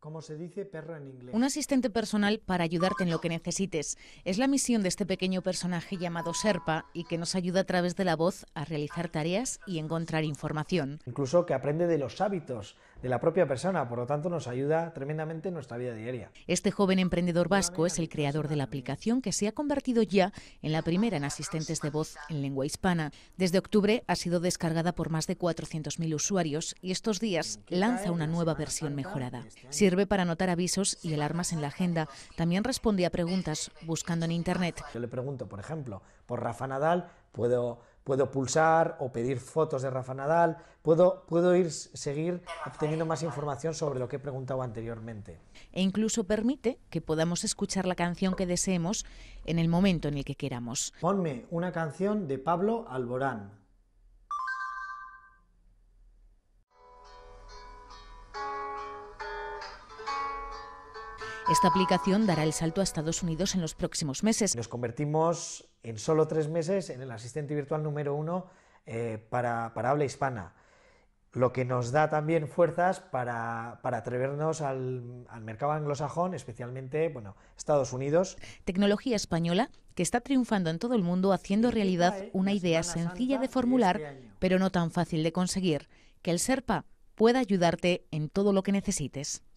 Como se dice perro en inglés. Un asistente personal para ayudarte en lo que necesites. Es la misión de este pequeño personaje llamado Serpa y que nos ayuda a través de la voz a realizar tareas y encontrar información. Incluso que aprende de los hábitos de la propia persona, por lo tanto nos ayuda tremendamente en nuestra vida diaria. Este joven emprendedor vasco es el creador de la aplicación que se ha convertido ya en la primera en asistentes de voz en lengua hispana. Desde octubre ha sido descargada por más de 400.000 usuarios y estos días lanza una nueva versión mejorada. Sirve para anotar avisos y alarmas en la agenda. También responde a preguntas buscando en Internet. Yo le pregunto, por ejemplo, por Rafa Nadal, puedo, puedo pulsar o pedir fotos de Rafa Nadal, puedo, puedo ir, seguir obteniendo más información sobre lo que he preguntado anteriormente. E incluso permite que podamos escuchar la canción que deseemos en el momento en el que queramos. Ponme una canción de Pablo Alborán. Esta aplicación dará el salto a Estados Unidos en los próximos meses. Nos convertimos en solo tres meses en el asistente virtual número uno eh, para, habla hispana, lo que nos da también fuerzas para, atrevernos al, mercado anglosajón, especialmente bueno, Estados Unidos. Tecnología española que está triunfando en todo el mundo haciendo realidad ¿eh? una idea sencilla de formular, este pero no tan fácil de conseguir, que el SERPA pueda ayudarte en todo lo que necesites.